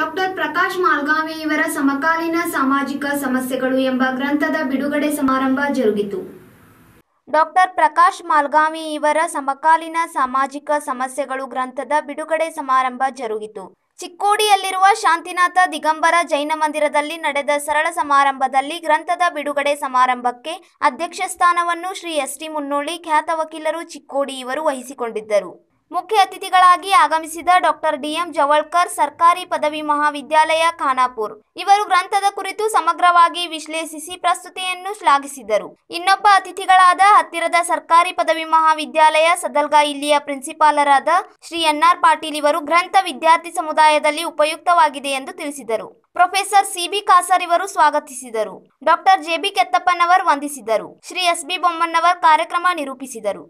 doctor Prakash ಮಾಲ್ಗಾವಿ ಇವರ ಸಮಕಾಲೀನ ಸಾಮಾಜಿಕ ಸಮಸ್ಯೆಗಳು ಎಂಬ ಗ್ರಂಥದ ಬಿಡುಗಡೆ ಸಮಾರಂಭ ಜರುಗಿತು ಡಾಕ್ಟರ್ ಪ್ರಕಾಶ್ ಮಾಲ್ಗಾವಿ ಇವರ ಸಮಕಾಲೀನ ಸಾಮಾಜಿಕ ಸಮಸ್ಯೆಗಳು ಗ್ರಂಥದ ಬಿಡುಗಡೆ ಸಮಾರಂಭ ಜರುಗಿತು ಚಿಕ್ಕೋಡಿಯಲ್ಲಿರುವ ಶಾಂತಿನಾಥ ದಿಗಂಬರ ಜೈನ ಮಂದಿರದಲ್ಲಿ ನಡೆದ ಸರಳ ಸಮಾರಂಭದಲ್ಲಿ ಗ್ರಂಥದ ಬಿಡುಗಡೆ ಸಮಾರಂಭಕ್ಕೆ ಅಧ್ಯಕ್ಷ ಸ್ಥಾನವನ್ನು ಶ್ರೀ ಎಸ್ ಟಿ ಮುನ್ನೋಳಿ ಖ್ಯಾತ ವಕೀಲರು ಚಿಕ್ಕೋಡಿ ಇವರು ವಹಿಸಿಕೊಂಡಿದ್ದರು ಮುಖ್ಯ ಅತಿಥಿಗಳಾಗಿ ಆಗಮಿಸಿದ ಡಾಕ್ಟರ್ ಡಿಎಂ ಜವಳ್ಕರ್ ಸರ್ಕಾರಿ ಪದವಿ ಮಹಾವಿದ್ಯಾಲಯ ಖಾನಾಪುರ್ ಇವರು ಗ್ರಂಥದ ಕುರಿತು ಸಮಗ್ರವಾಗಿ ವಿಶ್ಲೇಷಿಸಿ ಪ್ರಸ್ತುತಿಯನ್ನು ಶ್ಲಾಘಿಸಿದರು ಇನ್ನೊಬ್ಬ ಅತಿಥಿಗಳಾದ ಹತ್ತಿರದ ಸರ್ಕಾರಿ ಪದವಿ ಮಹಾವಿದ್ಯಾಲಯ ಸದಲ್ಗಾ ಇಲ್ಲಿಯ ಪ್ರಿನ್ಸಿಪಾಲರಾದ ಶ್ರೀ ಎನ್ಆರ್ ಪಾಟೀಲ್ ಇವರು ಗ್ರಂಥ ವಿದ್ಯಾರ್ಥಿ ಸಮುದಾಯದಲ್ಲಿ ಉಪಯುಕ್ತವಾಗಿದೆ ಎಂದು ತಿಳಿಸಿದರು ಪ್ರೊಫೆಸರ್ ಸಿಬಿ ಕಾಸರ್ ಇವರು ಸ್ವಾಗತಿಸಿದರು ಡಾಕ್ಟರ್ ಜೆಬಿ ಕೆತ್ತಪ್ಪನವರ್ ವಂದಿಸಿದರು ಶ್ರೀ ಎಸ್ ಬಿ ಬೊಮ್ಮನವರ್ ಕಾರ್ಯಕ್ರಮ ನಿರೂಪಿಸಿದರು